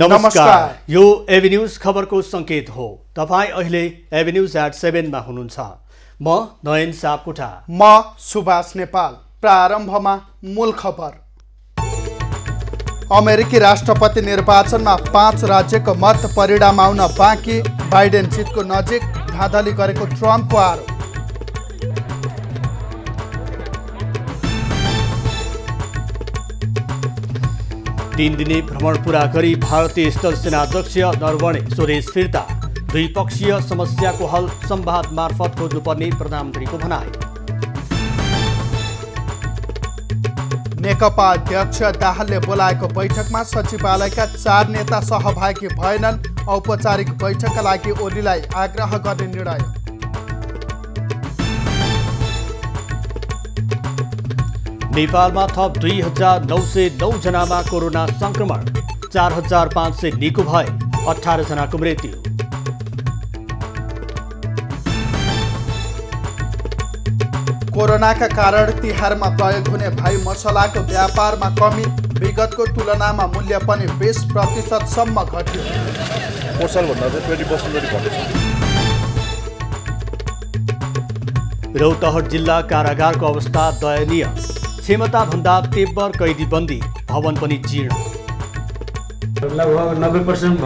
नमस्कार यो एभिन्युज खबरको सङ्केत हो तपाईँ अहिले एभिन्युज एट सेभेनमा हुनुहुन्छ म नयन सापकोटा म सुभाष नेपाल प्रारम्भमा मूल खबर अमेरिकी राष्ट्रपति निर्वाचनमा पाँच राज्यको मत परिणाम आउन बाँकी बाइडेन जितको नजिक धाँधली गरेको ट्रम्पको आरोप तिन दिने भ्रमण पुरा गरी भारतीय स्थल सेना अध्यक्ष नरवणे स्वदेश फिर्ता द्विपक्षीय समस्याको हल सम्वाद मार्फत खोज्नुपर्ने प्रधानमन्त्रीको भनाई नेकपा अध्यक्ष दाहालले बोलाएको बैठकमा सचिवालयका चार नेता सहभागी भएनन् औपचारिक बैठकका लागि ओलीलाई आग्रह गर्ने निर्णय नेपालमा थप दुई हजार नौ सय नौजनामा कोरोना सङ्क्रमण चार हजार पाँच सय निको भए अठारजनाको मृत्यु कोरोनाका कारण तिहारमा प्रयोग हुने भाइ मसलाको व्यापारमा कमी विगतको तुलनामा मूल्य पनि बिस प्रतिशतसम्म घट्यो रौतहट जिल्ला कारागारको अवस्था दयनीय क्षमताभन्दा तेब्बर बन्दी, भवन पनि जीर्ण लगभग नब्बे पर्सेन्ट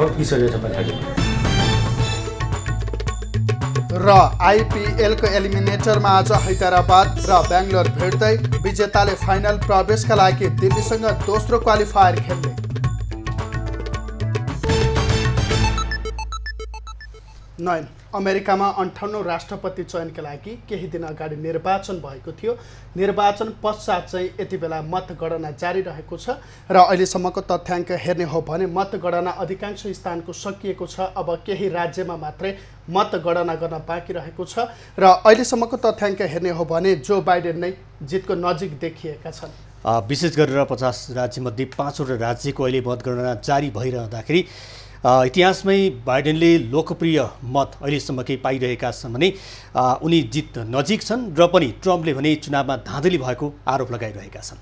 र आइपिएलको एलिमिनेटरमा आज हैदराबाद र बेङ्गलोर भेट्दै विजेताले फाइनल प्रवेशका लागि दिल्लीसँग दोस्रो क्वालिफायर खेल्ने नयन अमेरिकामा अन्ठाउन्न राष्ट्रपति चयनका लागि केही दिन अगाडि निर्वाचन भएको थियो निर्वाचन पश्चात चाहिँ यति बेला मतगणना जारी रहेको छ र अहिलेसम्मको तथ्याङ्क हेर्ने हो भने मतगणना अधिकांश स्थानको सकिएको छ अब केही राज्यमा मात्रै मतगणना गर्न बाँकी रहेको छ र अहिलेसम्मको तथ्याङ्क हेर्ने हो भने जो बाइडेन नै जितको नजिक देखिएका छन् विशेष गरेर पचास राज्यमध्ये पाँचवटा राज्यको अहिले मतगणना जारी भइरहँदाखेरि इतिहासमै बाइडेनले लोकप्रिय मत अहिलेसम्म पाइरहेका छन् भने उनी जित नजिक छन् र पनि ट्रम्पले भने चुनावमा धाँधली भएको आरोप लगाइरहेका छन्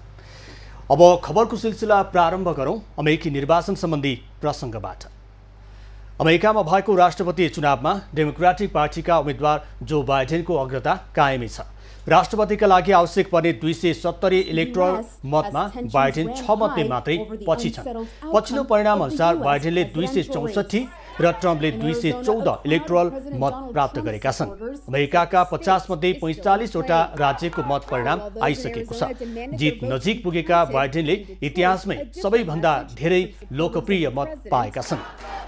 अब खबरको सिलसिला प्रारम्भ गरौँ अमेरिकी निर्वाचन सम्बन्धी प्रसङ्गबाट अमेरिकामा भएको राष्ट्रपति चुनावमा डेमोक्रेटिक पार्टीका उम्मेद्वार जो बाइडेनको अग्रता कायमै छ राष्ट्रपतिका लागि आवश्यक पर्ने दुई सय सत्तरी इलेक्ट्रोल मतमा बाइडेन छ मतले मात्रै पछि छन् पछिल्लो परिणाम अनुसार बाइडेनले दुई सय चौसठी र ट्रम्पले दुई सय चौध इलेक्ट्रल मत प्राप्त गरेका छन् अमेरिकाका पचासमध्ये पैँचालिसवटा राज्यको मत परिणाम आइसकेको छ जित नजिक पुगेका बाइडेनले इतिहासमै सबैभन्दा धेरै लोकप्रिय मत पाएका छन्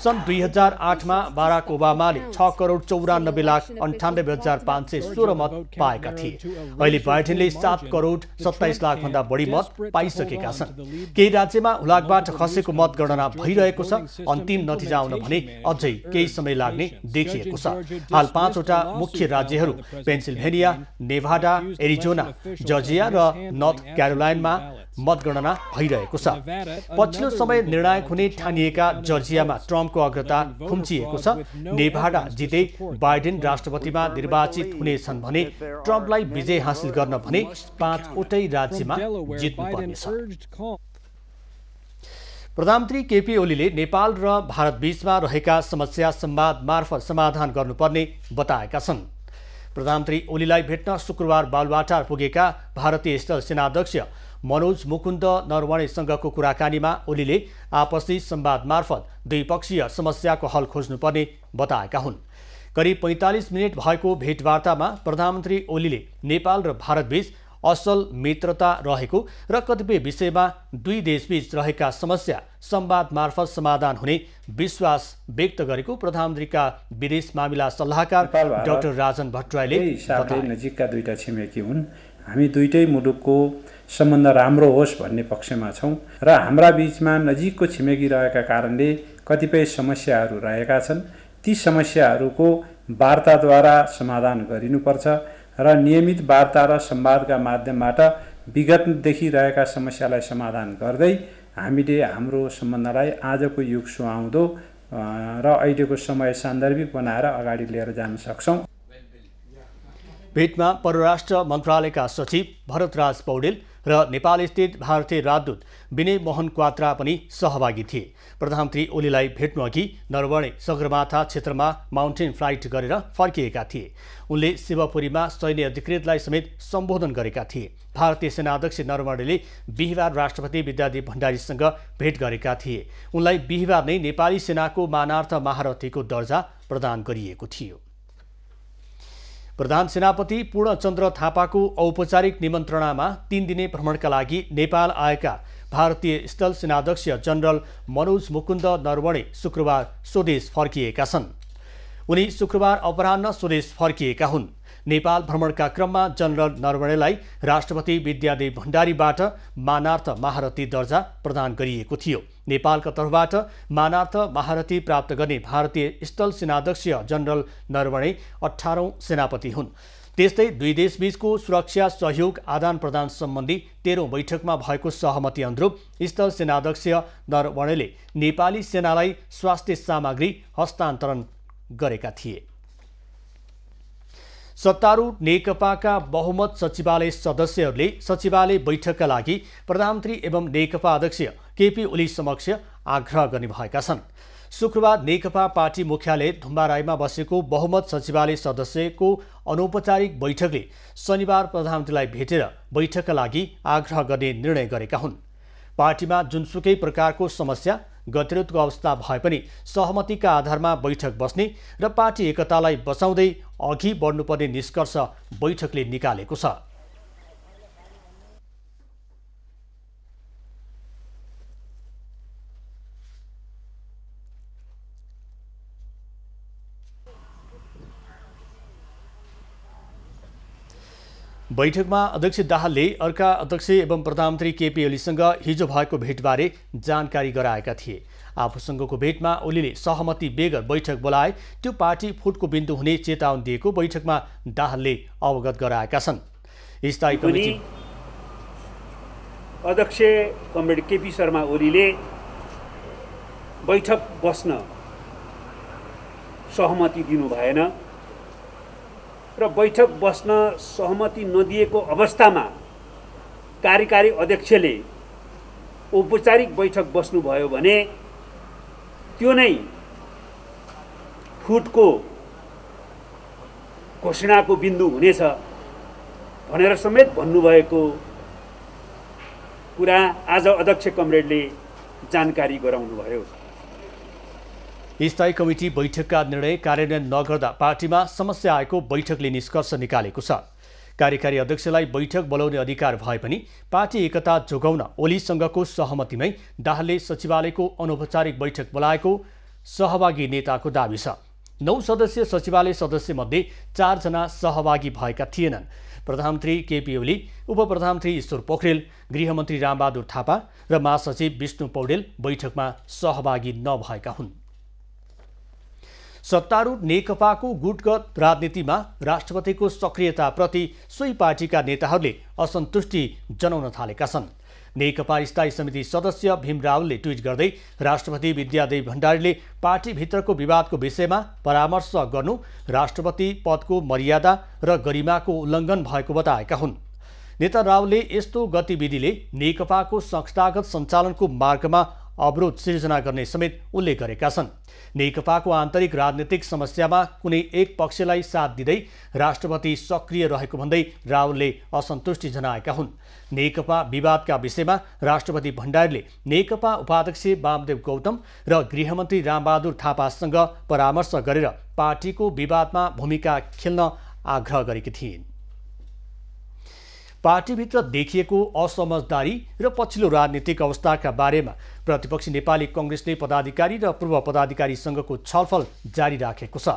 सन् दुई हजार आठमा बाराक ओबामाले छ करोड चौरानब्बे लाख अन्ठानब्बे हजार पाँच सय सोह्र मत पाएका थिए अहिले बाइडेनले सात करोड सत्ताइस लाखभन्दा बढी मत पाइसकेका छन् केही राज्यमा हुलाकबाट खसेको मतगणना भइरहेको छ अन्तिम नतिजा आउन भने अझै केही समय लाग्ने देखिएको छ हाल पाँचवटा मुख्य राज्यहरू पेन्सिल्भेनिया नेभाडा एरिजोना जर्जिया र नर्थ क्यारोलाइनमा मतगणना भइरहेको छ पछिल्लो समय निर्णायक हुने ठानिएका जर्जियामा ट्रम्पको अग्रता खुम्चिएको छ नेभाडा जिते बाइडेन राष्ट्रपतिमा निर्वाचित हुनेछन् भने ट्रम्पलाई विजय हासिल गर्न भने पाँचवटै राज्यमा जित्नुपर्नेछ प्रधानमन्त्री केपी ओलीले नेपाल र भारत बीचमा रहेका समस्या सम्वाद मार्फत समाधान गर्नुपर्ने बताएका छन् प्रधानमन्त्री ओलीलाई भेट्न शुक्रबार बालुवाटार पुगेका भारतीय स्थल सेनाध्यक्ष मनोज मुकुन्द नरवणेसँगको कुराकानीमा ओलीले आपसी सम्वाद मार्फत द्विपक्षीय समस्याको हल खोज्नुपर्ने बताएका हुन् करिब पैँतालिस मिनट भएको भेटवार्तामा प्रधानमन्त्री ओलीले नेपाल र भारतबीच असल मित्रता रहेको र कतिपय विषयमा दुई देशबीच रहेका समस्या संवाद मार्फत समाधान हुने विश्वास व्यक्त गरेको प्रधानमन्त्रीका विदेश मामिला सल्लाहकार डाक्टर राजन भट्टराईले नजिकका दुईटा छिमेकी हुन् हामी दुइटै मुलुकको सम्बन्ध राम्रो होस् भन्ने पक्षमा छौँ र हाम्रा बिचमा नजिकको छिमेकी रहेका कारणले कतिपय समस्याहरू रहेका छन् ती समस्याहरूको वार्ताद्वारा समाधान गरिनुपर्छ र नियमित वार्ता र संवादका माध्यमबाट विगतदेखि रहेका समस्यालाई समाधान गर्दै हामीले हाम्रो सम्बन्धलाई आजको युग सुहाउँदो र अहिलेको समय सान्दर्भिक बनाएर अगाडि लिएर जान सक्छौँ भेटमा परराष्ट्र मन्त्रालयका सचिव भरतराज पौडेल र नेपालस्थित भारतीय राजदूत विनय मोहन क्वात्रा पनि सहभागी थिए प्रधानमन्त्री ओलीलाई भेट्नुअघि नरवणे सगरमाथा क्षेत्रमा माउन्टेन फ्लाइट गरेर फर्किएका थिए उनले शिवपुरीमा सैन्य अधिकृतलाई समेत सम्बोधन गरेका थिए भारतीय सेनाध्यक्ष नरवणेले बिहिबार राष्ट्रपति विद्यादेव भण्डारीसँग भेट गरेका थिए उनलाई बिहिबार नै नेपाली सेनाको मानार्थ महारथीको दर्जा प्रदान गरिएको थियो प्रधान सेनापति पूर्णचन्द्र थापाको औपचारिक निमन्त्रणामा तीन दिने भ्रमणका लागि नेपाल आएका भारतीय स्थल सेनाध्यक्ष जनरल मनोज मुकुन्द नरवणे शुक्रबार स्वदेश फर्किएका छन् उनी शुक्रबार अपराह्न स्वदेश फर्किएका हुन् नेपाल भ्रमणका क्रममा जनरल नरवणेलाई राष्ट्रपति विद्यादेव भण्डारीबाट मानार्थ महारथी दर्जा प्रदान गरिएको थियो नेपालका तर्फबाट मानार्थ महारथी प्राप्त गर्ने भारतीय स्थल सेनाध्यक्ष जनरल नरवणे अठारौँ सेनापति हुन् त्यस्तै दुई देशबीचको सुरक्षा सहयोग आदान प्रदान सम्बन्धी तेह्रौँ बैठकमा भएको सहमति अनुरूप स्थल सेनाध्यक्ष नरवणेले नेपाली सेनालाई स्वास्थ्य सामग्री हस्तान्तरण गरेका थिए सत्तारूढ नेकपाका बहुमत सचिवालय सदस्यहरूले सचिवालय बैठकका लागि प्रधानमन्त्री एवं नेकपा अध्यक्ष केपी ओली समक्ष आग्रह गर्ने भएका छन् शुक्रबार नेकपा पार्टी मुख्यालय राईमा बसेको बहुमत सचिवालय सदस्यको अनौपचारिक बैठकले शनिबार प्रधानमन्त्रीलाई भेटेर बैठकका लागि आग्रह गर्ने निर्णय गरेका हुन् पार्टीमा जुनसुकै प्रकारको समस्या गतिरोधको अवस्था भए पनि सहमतिका आधारमा बैठक बस्ने र पार्टी एकतालाई बचाउँदै अघि बढ्नुपर्ने निष्कर्ष बैठकले निकालेको छ बैठकमा अध्यक्ष दाहालले अर्का अध्यक्ष एवं प्रधानमन्त्री केपी ओलीसँग हिजो भएको भेटबारे जानकारी गराएका थिए आफूसँगको भेटमा ओलीले सहमति बेगर बैठक बोलाए त्यो पार्टी फुटको बिन्दु हुने चेतावनी दिएको बैठकमा दाहालले अवगत गराएका छन् स्थायी कमिटी अध्यक्ष कमरेड केपी शर्मा ओलीले बैठक बस्न सहमति दिनु भएन र बैठक बस्न सहमति नदिएको अवस्थामा कार्यकारी अध्यक्षले औपचारिक बैठक बस्नुभयो भने त्यो नै फुटको घोषणाको बिन्दु हुनेछ भनेर समेत भन्नुभएको कुरा आज अध्यक्ष कमरेडले जानकारी गराउनुभयो स्थायी कमिटी बैठकका निर्णय कार्यान्वयन नगर्दा पार्टीमा समस्या आएको बैठकले निष्कर्ष निकालेको छ कार्यकारी अध्यक्षलाई बैठक बोलाउने अधिकार भए पनि पार्टी एकता जोगाउन ओलीसँगको सहमतिमै दाहालले सचिवालयको अनौपचारिक बैठक बोलाएको सहभागी नेताको दावी छ नौ सदस्यीय सचिवालय सदस्यमध्ये चारजना सहभागी भएका थिएनन् प्रधानमन्त्री केपी ओली उपप्रधानमन्त्री ईश्वर पोखरेल गृहमन्त्री रामबहादुर थापा र महासचिव विष्णु पौडेल बैठकमा सहभागी नभएका हुन् सत्तारूढ नेकपाको गुटगत राजनीतिमा राष्ट्रपतिको सक्रियताप्रति सोही पार्टीका नेताहरूले असन्तुष्टि जनाउन थालेका छन् नेकपा स्थायी समिति सदस्य भीम रावलले ट्विट गर्दै राष्ट्रपति विद्यादेवी भण्डारीले पार्टीभित्रको विवादको विषयमा परामर्श गर्नु राष्ट्रपति पदको मर्यादा र गरिमाको उल्लङ्घन भएको बताएका हुन् नेता रावलले यस्तो गतिविधिले नेकपाको संस्थागत सञ्चालनको मार्गमा अवरोध सिर्जना गर्ने समेत उल्लेख गरेका छन् नेकपाको आन्तरिक राजनीतिक समस्यामा कुनै एक पक्षलाई साथ दिँदै राष्ट्रपति सक्रिय रहेको भन्दै रावलले असन्तुष्टि जनाएका हुन् नेकपा विवादका विषयमा राष्ट्रपति भण्डारीले नेकपा उपाध्यक्ष वामदेव गौतम र गृहमन्त्री रामबहादुर थापासँग परामर्श गरेर पार्टीको विवादमा भूमिका खेल्न आग्रह गरेकी थिइन् पार्टीभित्र देखिएको असमझदारी र पछिल्लो राजनीतिक अवस्थाका बारेमा प्रतिपक्षी नेपाली कङ्ग्रेसले पदाधिकारी र पूर्व पदाधिकारीसँगको छलफल जारी राखेको छ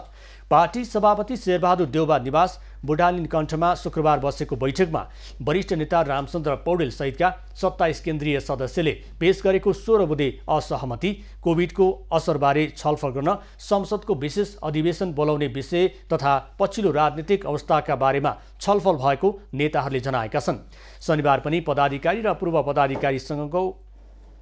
पार्टी सभापति शेरबहादुर देउबा निवास बुढालिन कण्ठमा शुक्रबार बसेको बैठकमा वरिष्ठ नेता रामचन्द्र पौडेल सहितका सत्ताइस केन्द्रीय सदस्यले पेश गरेको सोह्र बुधे असहमति कोभिडको असरबारे छलफल गर्न संसदको विशेष अधिवेशन बोलाउने विषय तथा पछिल्लो राजनीतिक अवस्थाका बारेमा छलफल भएको नेताहरूले जनाएका छन् शनिबार पनि पदाधिकारी र पूर्व पदाधिकारीसँगको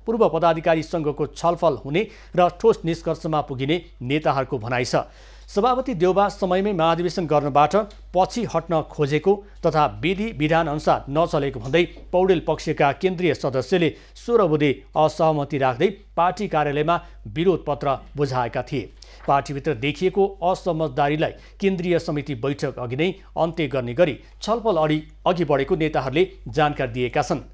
पूर्व पदाधिकारी पदाधिकारीसँगको छलफल हुने र ठोस निष्कर्षमा पुगिने नेताहरूको भनाइ छ सभापति देउबा समयमै महाधिवेशन गर्नबाट पछि हट्न खोजेको तथा विधि विधान अनुसार नचलेको भन्दै पौडेल पक्षका केन्द्रीय सदस्यले सोह्र बुधे असहमति राख्दै पार्टी कार्यालयमा विरोध पत्र बुझाएका थिए पार्टीभित्र देखिएको असमझदारीलाई केन्द्रीय समिति बैठक अघि नै अन्त्य गर्ने गरी छलफल अडि अघि बढेको नेताहरूले जानकारी दिएका छन्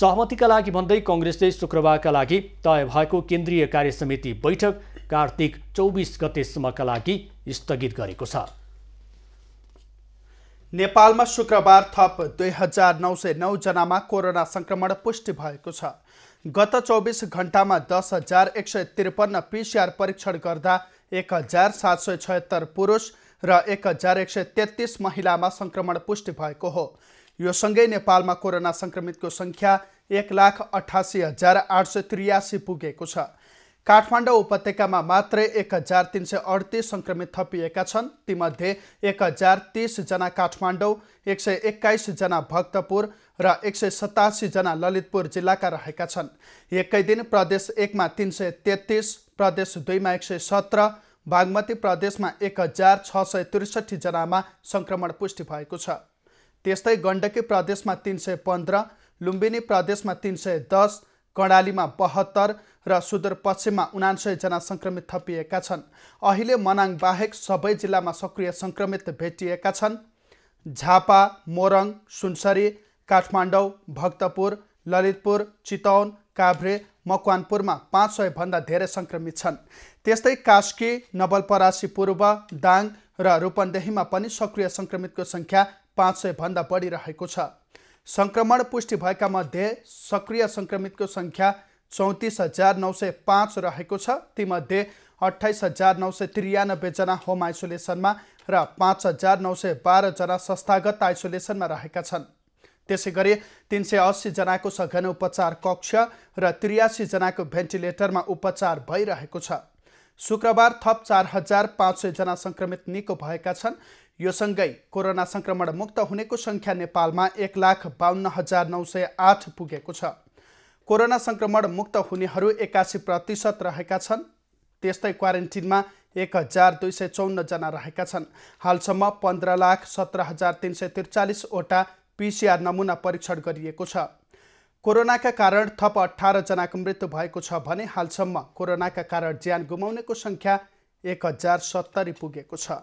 सहमतिका लागि भन्दै कङ्ग्रेसले शुक्रबारका लागि तय भएको केन्द्रीय कार्यसमिति बैठक कार्तिक चौबिस गतेसम्मका लागि स्थगित गरेको छ नेपालमा शुक्रबार थप दुई हजार नौ सय नौजनामा कोरोना सङ्क्रमण पुष्टि भएको छ गत चौबिस घन्टामा दस हजार एक सय त्रिपन्न पिसिआर परीक्षण गर्दा एक हजार सात सय छयत्तर पुरुष र एक हजार एक सय तेत्तिस महिलामा सङ्क्रमण पुष्टि भएको हो यो सँगै नेपालमा कोरोना सङ्क्रमितको सङ्ख्या एक लाख अठासी हजार आठ सय त्रियासी पुगेको छ काठमाडौँ उपत्यकामा मात्रै एक हजार तिन सय अडतिस सङ्क्रमित थपिएका छन् तीमध्ये एक हजार तिसजना काठमाडौँ एक सय एक्काइसजना भक्तपुर र एक सय सतासीजना ललितपुर जिल्लाका रहेका छन् एकै दिन प्रदेश एकमा तिन सय तेत्तिस प्रदेश दुईमा एक सय सत्र बागमती प्रदेशमा एक हजार छ सय त्रिसठीजनामा सङ्क्रमण पुष्टि भएको छ त्यस्तै गण्डकी प्रदेशमा तिन सय पन्ध्र लुम्बिनी प्रदेशमा तिन सय दस कर्णालीमा बहत्तर र सुदूरपश्चिममा उनान्सयजना सङ्क्रमित थपिएका छन् अहिले मनाङ बाहेक सबै जिल्लामा सक्रिय सङ्क्रमित भेटिएका छन् झापा मोरङ सुनसरी काठमाडौँ भक्तपुर ललितपुर चितौन काभ्रे मकवानपुरमा पाँच सयभन्दा धेरै सङ्क्रमित छन् त्यस्तै कास्की नवलपरासी पूर्व दाङ र रूपन्देहीमा पनि सक्रिय सङ्क्रमितको सङ्ख्या पाँच सयभन्दा बढिरहेको छ सङ्क्रमण पुष्टि भएका मध्ये सक्रिय सङ्क्रमितको सङ्ख्या चौतिस हजार नौ सय पाँच रहेको छ तीमध्ये अठाइस हजार नौ सय त्रियानब्बेजना होम आइसोलेसनमा र पाँच हजार नौ सय बाह्रजना संस्थागत आइसोलेसनमा रहेका छन् त्यसै गरी तिन सय अस्सीजनाको सघन उपचार कक्ष र त्रियासीजनाको भेन्टिलेटरमा उपचार भइरहेको छ शुक्रबार थप चार हजार पाँच सयजना सङ्क्रमित निको भएका छन् यो सँगै कोरोना संक्रमण मुक्त हुनेको संख्या नेपालमा एक लाख बाहन्न हजार नौ सय आठ पुगेको छ कोरोना संक्रमण मुक्त हुनेहरू एकासी प्रतिशत रहेका छन् त्यस्तै क्वारेन्टिनमा एक हजार दुई सय चौन्नजना रहेका छन् हालसम्म पन्ध्र लाख सत्र हजार तिन सय त्रिचालिसवटा पिसिआर नमुना परीक्षण गरिएको छ कोरोनाका कारण थप अठारजनाको मृत्यु भएको छ भने हालसम्म कोरोनाका कारण ज्यान गुमाउनेको सङ्ख्या एक हजार सत्तरी पुगेको छ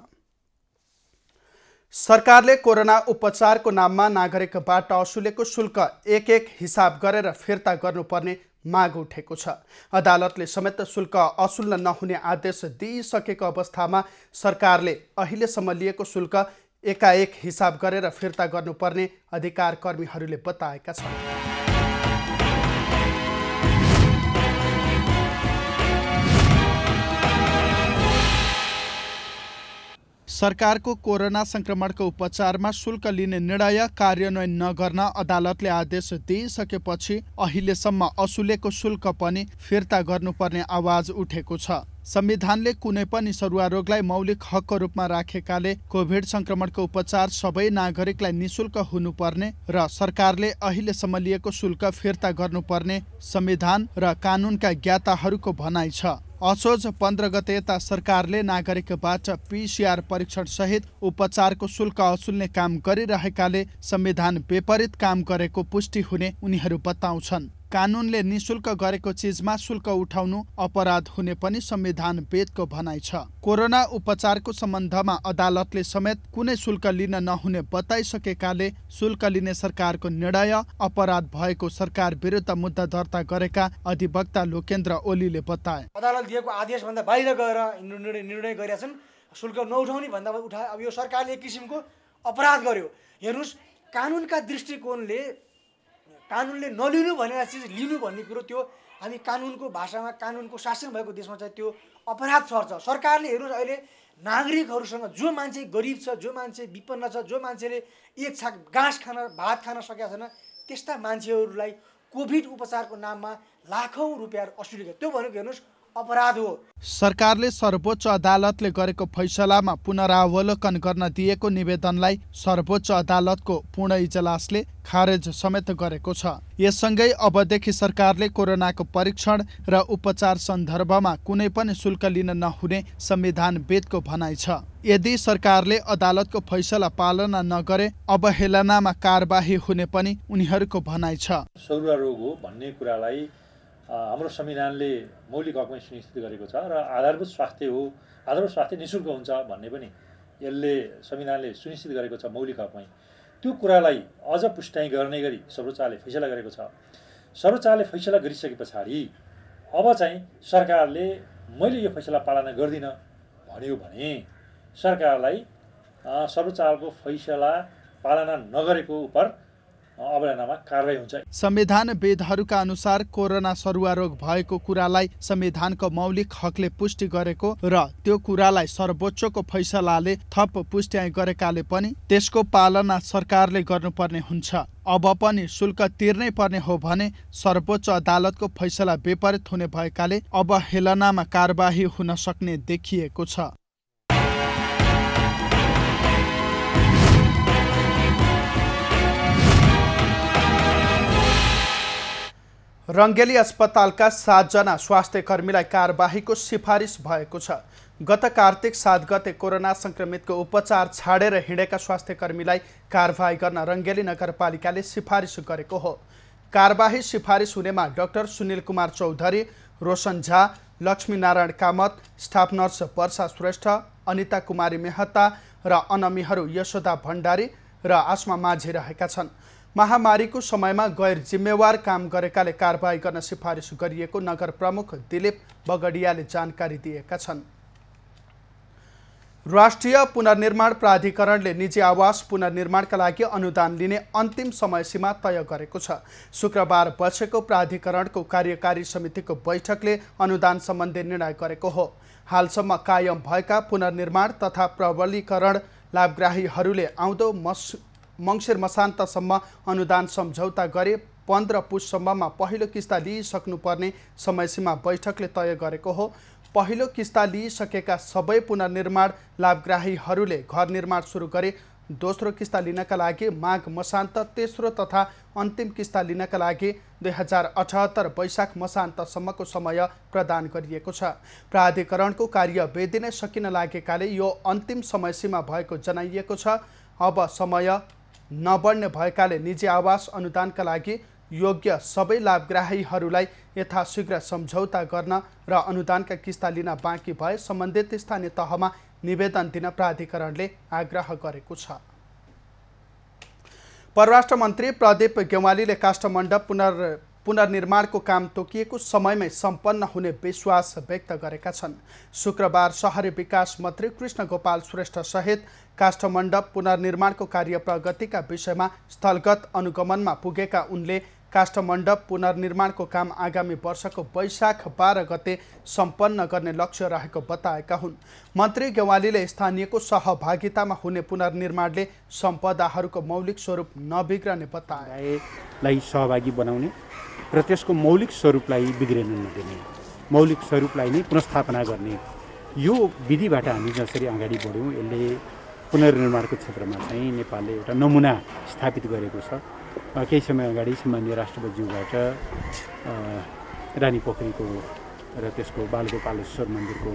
सरकारले कोरोना उपचारको नाममा नागरिकबाट असुलेको शुल्क एक एक हिसाब गरेर फिर्ता गर्नुपर्ने माग उठेको छ अदालतले समेत शुल्क असुल्न नहुने आदेश दिइसकेको अवस्थामा सरकारले अहिलेसम्म लिएको शुल्क एकाएक हिसाब गरेर फिर्ता गर्नुपर्ने अधिकार कर्मीहरूले बताएका छन् सरकारको कोरोना सङ्क्रमणको उपचारमा शुल्क लिने निर्णय कार्यान्वयन नगर्न अदालतले आदेश दिइसकेपछि अहिलेसम्म असुलेको शुल्क पनि फिर्ता गर्नुपर्ने आवाज उठेको छ संविधानले कुनै पनि सरुवा रोगलाई मौलिक हकको रूपमा राखेकाले कोभिड संक्रमणको उपचार सबै नागरिकलाई निशुल्क हुनुपर्ने र सरकारले अहिलेसम्म लिएको शुल्क फिर्ता गर्नुपर्ने संविधान र कानुनका ज्ञाताहरूको भनाइ छ असोज पन्ध्र गते यता सरकारले नागरिकबाट पिसिआर परीक्षणसहित उपचारको शुल्क असुल्ने काम गरिरहेकाले संविधान विपरीत काम गरेको पुष्टि हुने उनीहरू बताउँछन् कानुनले निशुल्क गरेको चिजमा शुल्क उठाउनु अपराध हुने पनि संविधान वेदको भनाइ छ कोरोना उपचारको सम्बन्धमा अदालतले समेत कुनै शुल्क लिन नहुने बताइसकेकाले शुल्क लिने सरकारको निर्णय अपराध भएको सरकार विरुद्ध मुद्दा दर्ता गरेका अधिवक्ता लोकेन्द्र ओलीले बताए अदालत दिएको आदेशभन्दा बाहिर गएर निर्णय गरेका छन् शुल्क नउठाउने भन्दा उठा अब यो सरकारले एक किसिमको अपराध गर्यो हेर्नुहोस् कानुनका दृष्टिकोणले कानुनले नलिनु भनेर चिज लिनु भन्ने कुरो त्यो हामी कानुनको भाषामा कानुनको शासन भएको देशमा चाहिँ त्यो अपराध सर्छ सरकारले हेर्नुहोस् अहिले नागरिकहरूसँग जो मान्छे गरिब छ जो मान्छे विपन्न छ जो मान्छेले एक छाक घाँस खान भात खान सकेका छैन त्यस्ता मान्छेहरूलाई कोभिड उपचारको नाममा लाखौँ रुपियाँ असुविधा त्यो भनेको हेर्नुहोस् अपराध हो सरकारले सर्वोच्च अदालतले गरेको फैसलामा पुनरावलोकन गर्न दिएको निवेदनलाई सर्वोच्च अदालतको पूर्ण इजलासले खारेज समेत गरेको छ यससँगै अबदेखि सरकारले कोरोनाको परीक्षण र उपचार सन्दर्भमा कुनै पनि शुल्क लिन नहुने संविधान वेदको भनाइ छ यदि सरकारले अदालतको फैसला पालना नगरे अवहेलनामा कारवाही हुने पनि उनीहरूको भनाइ छ सौरा रोग हो भन्ने कुरालाई हाम्रो संविधानले मौलिक हकमै सुनिश्चित गरेको छ र आधारभूत स्वास्थ्य हो आधारभूत स्वास्थ्य नि शुल्क हुन्छ भन्ने पनि यसले संविधानले सुनिश्चित गरेको छ मौलिक हकमै त्यो कुरालाई अझ पुष्टाइ गर्ने गरी सर्वोच्चले फैसला गरेको छ सर्वोच्चले फैसला गरिसके पछाडि अब चाहिँ सरकारले मैले यो फैसला पालना गर्दिनँ भन्यो भने सरकारलाई सर्वोच्चको फैसला पालना नगरेको उप संविधान कारवाही संविधानवेदहरूका अनुसार कोरोना सरुवा रोग भएको कुरालाई संविधानको मौलिक हकले पुष्टि गरेको र त्यो कुरालाई सर्वोच्चको फैसलाले थप पुष्ट्याइ गरेकाले पनि त्यसको पालना सरकारले गर्नुपर्ने हुन्छ अब पनि शुल्क तिर्नै पर्ने हो भने सर्वोच्च अदालतको फैसला विपरीत हुने भएकाले अब हेलनामा कारबाही हुन सक्ने देखिएको छ रङ्गेली अस्पतालका सातजना स्वास्थ्य कर्मीलाई कारबाहीको सिफारिस भएको छ गत कार्तिक सात गते कोरोना सङ्क्रमितको उपचार छाडेर हिँडेका स्वास्थ्य कर्मीलाई कारवाही गर्न रङ्गेली नगरपालिकाले सिफारिस गरेको हो कारबाही सिफारिस हुनेमा doctor Sunil Kumar Chaudhary Roshan Jha Laxminarayan Kamat staff nurse Barsha Shrestha Anita Kumari Mehta र अनमीहरू यशोदा भण्डारी र आसमा माझी रहेका छन् महामारीको समयमा गैर जिम्मेवार काम गरेकाले कारवाही गर्न सिफारिस गरिएको नगर प्रमुख दिलीप बगडियाले जानकारी दिएका छन् राष्ट्रिय पुनर्निर्माण प्राधिकरणले निजी आवास पुनर्निर्माणका लागि अनुदान लिने अन्तिम समयसीमा तय गरेको छ शुक्रबार बसेको प्राधिकरणको कार्यकारी समितिको बैठकले अनुदान सम्बन्धी निर्णय गरेको हो हालसम्म कायम भएका पुनर्निर्माण तथा प्रबलीकरण लाभग्राहीहरूले आउँदो मस मङ्सिर मसान्तसम्म अनुदान सम्झौता गरे पन्ध्र पुससम्ममा पहिलो किस्ता लिइसक्नुपर्ने समयसीमा बैठकले तय गरेको हो पहिलो किस्ता लिइसकेका सबै पुनर्निर्माण लाभग्राहीहरूले घर निर्माण सुरु गरे दोस्रो किस्ता लिनका लागि माघ मसान्त तेस्रो तथा अन्तिम किस्ता लिनका लागि दुई हजार अठहत्तर वैशाख मसान्तसम्मको समय प्रदान गरिएको छ प्राधिकरणको कार्य बेदी नै सकिन लागेकाले यो अन्तिम समयसीमा भएको जनाइएको छ अब समय नबढ्ने भएकाले निजी आवास अनुदानका लागि योग्य सबै लाभग्राहीहरूलाई यथाशीघ्र सम्झौता गर्न र अनुदानका किस्ता लिन बाँकी भए सम्बन्धित स्थानीय तहमा निवेदन दिन प्राधिकरणले आग्रह गरेको छ परराष्ट्र मन्त्री प्रदीप गेवालीले काष्ठमण्डप पुनर् पुनर्निर्माणको काम तोकिएको समयमै सम्पन्न हुने विश्वास व्यक्त गरेका छन् शुक्रबार सहरी विकास मन्त्री कृष्ण गोपाल श्रेष्ठ सहित काष्ठमण्डप पुनर्निर्माणको कार्य प्रगतिका विषयमा स्थलगत अनुगमनमा पुगेका उनले काष्ठमण्डप पुनर्निर्माणको काम आगामी वर्षको वैशाख बाह्र गते सम्पन्न गर्ने लक्ष्य रहेको बताएका हुन् मन्त्री गेवालीले स्थानीयको सहभागितामा हुने पुनर्निर्माणले सम्पदाहरूको मौलिक स्वरूप नबिग्रने बताएलाई सहभागी बनाउने र त्यसको मौलिक स्वरूपलाई बिग्रिन नदिने मौलिक स्वरूपलाई नै पुनस्थापना गर्ने यो विधिबाट हामी जसरी अगाडि बढ्यौँ यसले पुनर्निर्माणको क्षेत्रमा चाहिँ नेपालले एउटा नमुना स्थापित गरेको छ केही समय अगाडि मान्य राष्ट्रपतिज्यूबाट रानी पोखरीको र त्यसको बालगोपालेश्वर मन्दिरको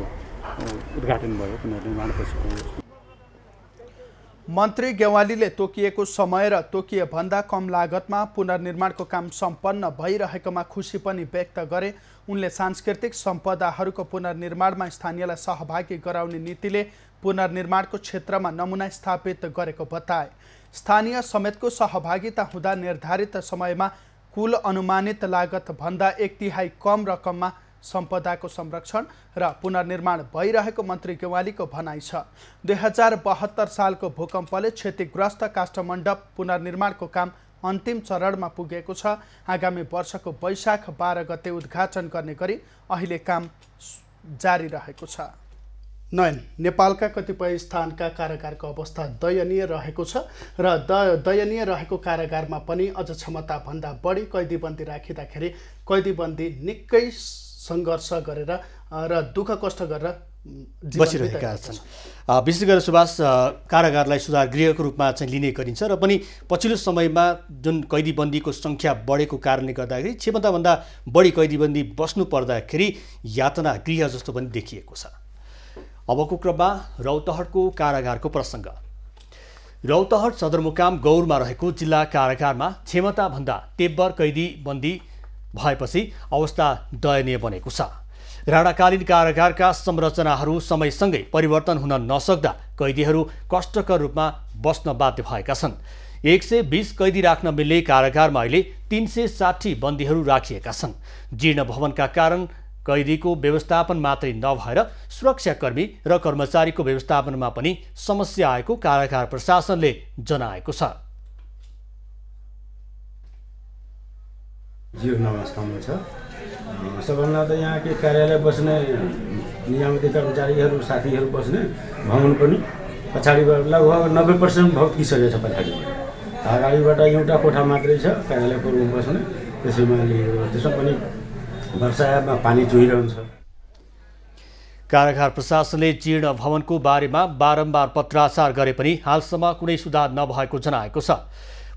उद्घाटन भयो पछिको मन्त्री गेवालीले तोकिएको समय र तोकिएभन्दा कम लागतमा पुनर्निर्माणको काम सम्पन्न भइरहेकोमा खुसी पनि व्यक्त गरे उनले सांस्कृतिक सम्पदाहरूको पुनर्निर्माणमा स्थानीयलाई सहभागी गराउने नीतिले पुनर्निर्माणको क्षेत्रमा नमुना स्थापित गरेको बताए स्थानीय समेतको सहभागिता हुँदा निर्धारित समयमा कुल अनुमानित लागतभन्दा एक तिहाई कम रकममा सम्पदाको संरक्षण र पुनर्निर्माण भइरहेको मन्त्री गेवालीको भनाइ छ दुई हजार बहत्तर सालको भूकम्पले क्षतिग्रस्त काष्ठमण्डप पुनर्निर्माणको काम अन्तिम चरणमा पुगेको छ आगामी वर्षको वैशाख बाह्र गते उद्घाटन गर्ने गरी अहिले काम जारी रहेको छ नयन नेपालका कतिपय स्थानका कारागारको अवस्था दयनीय रहेको छ र द दयनीय रहेको कारागारमा पनि अझ क्षमताभन्दा बढी कैदीबन्दी राखिँदाखेरि कैदीबन्दी निकै सङ्घर्ष गरेर र दुःख कष्ट गरेर बसिरहेका छन् विशेष गरेर सुभाष कारागारलाई सुधार गृहको रूपमा चाहिँ लिने गरिन्छ र पनि पछिल्लो समयमा जुन कैदीबन्दीको सङ्ख्या बढेको कारणले गर्दाखेरि क्षमताभन्दा बढी कैदीबन्दी बस्नु पर्दाखेरि यातना गृह जस्तो पनि देखिएको छ अबको क्रममा रौतहटको कारागारको प्रसङ्ग रौतहट सदरमुकाम गौरमा रहेको जिल्ला कारागारमा क्षमताभन्दा तेब्बर कैदी बन्दी भएपछि अवस्था दयनीय बनेको छ राणाकालीन कारागारका संरचनाहरू समयसँगै परिवर्तन हुन नसक्दा कैदीहरू कष्टकर रूपमा बस्न बाध्य भएका छन् एक सय बिस कैदी राख्न मिल्ने कारागारमा अहिले तिन सय साठी बन्दीहरू राखिएका छन् जीर्ण भवनका कारण कैदीको व्यवस्थापन मात्रै नभएर सुरक्षाकर्मी र कर्मचारीको व्यवस्थापनमा पनि समस्या आएको कारागार प्रशासनले जनाएको छ सबभन्दा त यहाँ यहाँकै कार्यालय बस्ने नियमित कर्मचारीहरू साथीहरू बस्ने भवन पनि पछाडिबाट लगभग नब्बे पर्सेन्ट भत्किसकेको छ पछाडिबाट अगाडिबाट एउटा कोठा मात्रै छ कार्यालयको रुम बस्ने त्यसैमा त्यसमा पनि वर्षामा पानी चुहिरहन्छ कारागार प्रशासनले जीर्ण भवनको बारेमा बारम्बार पत्राचार गरे पनि हालसम्म कुनै सुधार नभएको जनाएको छ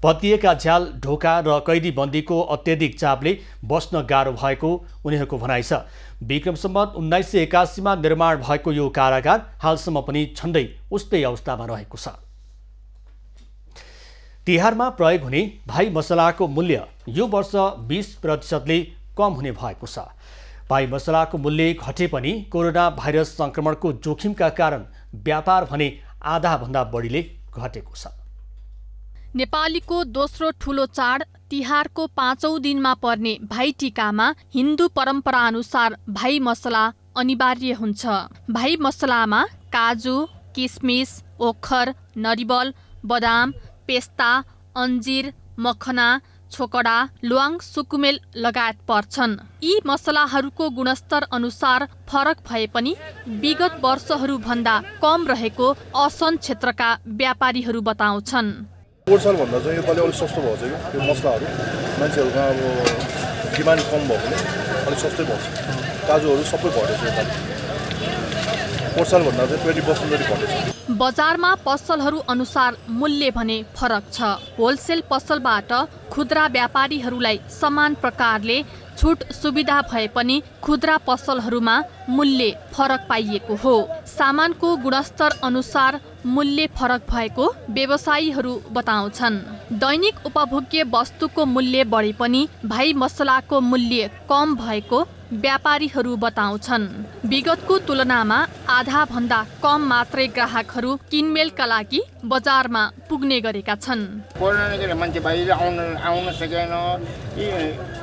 भत्तिएका झ्याल ढोका र कैदीबन्दीको अत्यधिक चापले बस्न गाह्रो भएको उनीहरूको भनाइ छ विक्रमसम्म उन्नाइस सय एकासीमा निर्माण भएको यो कारागार हालसम्म पनि छन्दै उस्तै अवस्थामा रहेको छ तिहारमा प्रयोग हुने भाइ मसलाको मूल्य यो वर्ष बिस प्रतिशतले कम हुने भएको छ भाइ मसलाको मूल्य घटे पनि कोरोना भाइरस सङ्क्रमणको जोखिमका कारण व्यापार भने आधाभन्दा बढीले घटेको छ नेपालीको दोस्रो ठुलो चाड तिहारको पाँचौँ दिनमा पर्ने भाइटिकामा हिन्दू परम्पराअनुसार भाइ मसला अनिवार्य हुन्छ भाइ मसलामा काजु किसमिस ओखर नरिवल बदाम पेस्ता अन्जिर मखना छोकडा ल्वाङ सुकुमेल लगायत पर्छन् यी मसलाहरूको गुणस्तर अनुसार फरक भए पनि विगत वर्षहरूभन्दा कम रहेको असन क्षेत्रका व्यापारीहरू बताउँछन् भन्दा चाहिँ सस्तो यो कम काजुहरू सबै घटेको छ पोहोर सालभन्दा चाहिँ ट्वेन्टी पर्सेन्ट जति घटेको छ बजारमा पसलहरू अनुसार मूल्य भने फरक छ होलसेल पसलबाट खुद्रा व्यापारीहरूलाई समान प्रकारले छुट सुविधा भए पनि खुद्रा पसलहरूमा मूल्य फरक पाइएको हो सामानको गुणस्तर अनुसार मूल्य फरक भएको व्यवसायीहरू बताउँछन् दैनिक उपभोग्य वस्तुको मूल्य बढे पनि भाइ मसलाको मूल्य कम भएको व्यापारीहरू बताउँछन् विगतको तुलनामा आधा भन्दा कम मात्रै ग्राहकहरू किनमेलका लागि बजारमा पुग्ने गरेका छन् मान्छे बाहिर आउन आउन सकेन